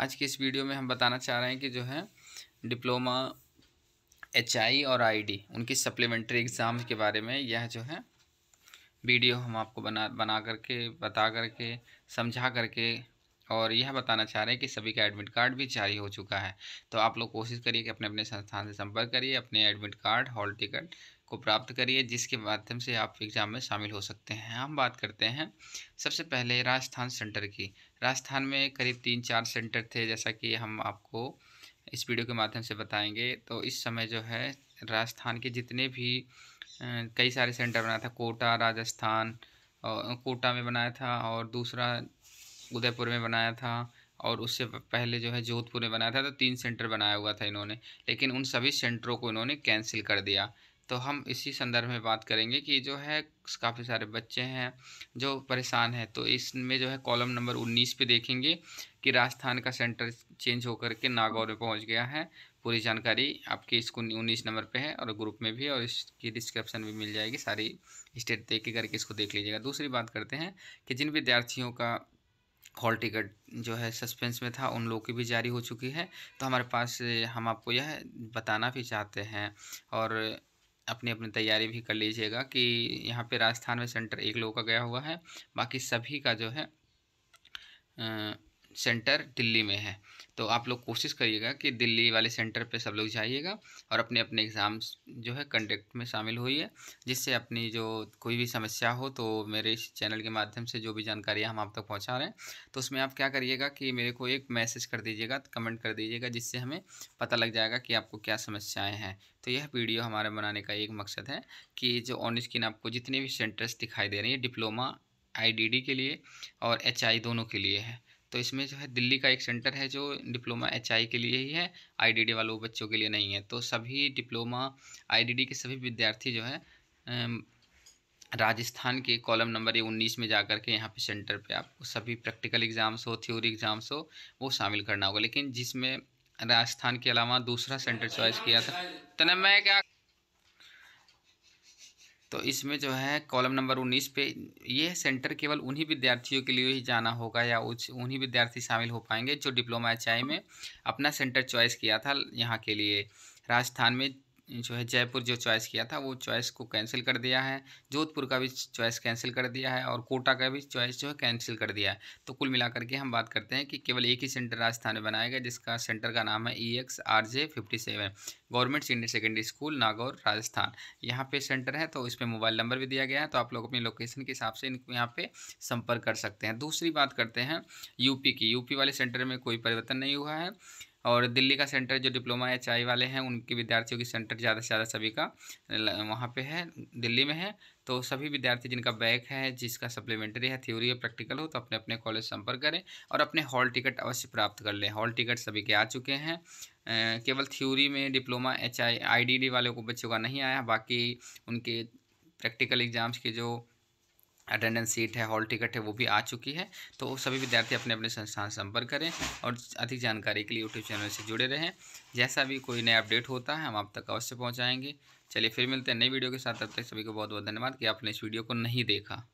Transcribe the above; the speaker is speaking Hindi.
आज के इस वीडियो में हम बताना चाह रहे हैं कि जो है डिप्लोमा एच आई और आई डी उनकी सप्लीमेंट्री एग्ज़ाम के बारे में यह जो है वीडियो हम आपको बना बना करके बता करके समझा करके और यह बताना चाह रहे हैं कि सभी का एडमिट कार्ड भी जारी हो चुका है तो आप लोग कोशिश करिए कि अपने अपने संस्थान से संपर्क करिए अपने एडमिट कार्ड हॉल टिकट को प्राप्त करिए जिसके माध्यम से आप एग्ज़ाम में शामिल हो सकते हैं हम बात करते हैं सबसे पहले राजस्थान सेंटर की राजस्थान में करीब तीन चार सेंटर थे जैसा कि हम आपको इस वीडियो के माध्यम से बताएंगे तो इस समय जो है राजस्थान के जितने भी कई सारे सेंटर बनाया था कोटा राजस्थान और कोटा में बनाया था और दूसरा उदयपुर में बनाया था और उससे पहले जो है जोधपुर में बनाया था तो तीन सेंटर बनाया हुआ था इन्होंने लेकिन उन सभी सेंटरों को इन्होंने कैंसिल कर दिया तो हम इसी संदर्भ में बात करेंगे कि जो है काफ़ी सारे बच्चे हैं जो परेशान हैं तो इसमें जो है कॉलम नंबर उन्नीस पे देखेंगे कि राजस्थान का सेंटर चेंज होकर के नागौर में पहुंच गया है पूरी जानकारी आपके इसको उन्नीस नंबर पे है और ग्रुप में भी और इसकी डिस्क्रिप्शन भी मिल जाएगी सारी स्टेट देख के करके इसको देख लीजिएगा दूसरी बात करते हैं कि जिन विद्यार्थियों का हॉल टिकट जो है सस्पेंस में था उन लोगों की भी जारी हो चुकी है तो हमारे पास हम आपको यह बताना भी चाहते हैं और अपनी अपनी तैयारी भी कर लीजिएगा कि यहाँ पे राजस्थान में सेंटर एक लोगों का गया हुआ है बाकी सभी का जो है आ, सेंटर दिल्ली में है तो आप लोग कोशिश करिएगा कि दिल्ली वाले सेंटर पे सब लोग जाइएगा और अपने अपने एग्ज़ाम्स जो है कंडक्ट में शामिल होइए जिससे अपनी जो कोई भी समस्या हो तो मेरे इस चैनल के माध्यम से जो भी जानकारियाँ हम आप तक पहुँचा रहे हैं तो उसमें आप क्या करिएगा कि मेरे को एक मैसेज कर दीजिएगा कमेंट कर दीजिएगा जिससे हमें पता लग जाएगा कि आपको क्या समस्याएँ हैं तो यह वीडियो हमारे बनाने का एक मकसद है कि जो ऑन स्क्रीन आपको जितने भी सेंटर्स दिखाई दे रहे हैं डिप्लोमा आई के लिए और एच दोनों के लिए है तो इसमें जो है दिल्ली का एक सेंटर है जो डिप्लोमा एच के लिए ही है आई वालों बच्चों के लिए नहीं है तो सभी डिप्लोमा आई के सभी विद्यार्थी जो है राजस्थान के कॉलम नंबर ये उन्नीस में जा कर के यहाँ पे सेंटर पे आपको सभी प्रैक्टिकल एग्ज़ाम्स हो थ्योरी एग्ज़ाम्स हो वो शामिल करना होगा लेकिन जिसमें राजस्थान के अलावा दूसरा सेंटर चॉइस किया था तो मैं क्या तो इसमें जो है कॉलम नंबर उन्नीस पे यह सेंटर केवल उन्हीं विद्यार्थियों के लिए ही जाना होगा या उस उन्हीं विद्यार्थी शामिल हो पाएंगे जो डिप्लोमा एच में अपना सेंटर चॉइस किया था यहाँ के लिए राजस्थान में जो है जयपुर जो चॉइस किया था वो चॉइस को कैंसिल कर दिया है जोधपुर का भी चॉइस कैंसिल कर दिया है और कोटा का भी चॉइस जो है कैंसिल कर दिया है तो कुल मिलाकर के हम बात करते हैं कि केवल एक ही सेंटर राजस्थान में बनाया गया जिसका सेंटर का नाम है E X R J fifty seven government senior secondary school Nagaur Rajasthan यहाँ पे सेंटर है तो इस पर मोबाइल नंबर भी दिया गया है तो आप लोग अपनी लोकेशन के हिसाब से इनको यहाँ पर संपर्क कर सकते हैं दूसरी बात करते हैं यूपी की यूपी वाले सेंटर में कोई परिवर्तन नहीं हुआ है और दिल्ली का सेंटर जो डिप्लोमा एच आई वाले हैं उनके विद्यार्थियों की सेंटर ज़्यादा से ज़्यादा सभी का वहाँ पे है दिल्ली में है तो सभी विद्यार्थी जिनका बैक है जिसका सप्लीमेंट्री है थ्योरी और प्रैक्टिकल हो तो अपने अपने कॉलेज संपर्क करें और अपने हॉल टिकट अवश्य प्राप्त कर लें हॉल टिकट सभी के आ चुके हैं केवल थ्योरी में diploma H I I D D वाले को बच्चों का नहीं आया बाकी उनके प्रैक्टिकल एग्ज़ाम्स के जो अटेंडेंस सीट है हॉल टिकट है वो भी आ चुकी है तो सभी विद्यार्थी अपने अपने संस्थान संपर्क करें और अधिक जानकारी के लिए यूट्यूब चैनल से जुड़े रहें जैसा भी कोई नया अपडेट होता है हम आप तक अवश्य पहुँचाएँगे चलिए फिर मिलते हैं नई वीडियो के साथ तब तक सभी को बहुत बहुत धन्यवाद कि आपने इस वीडियो को नहीं देखा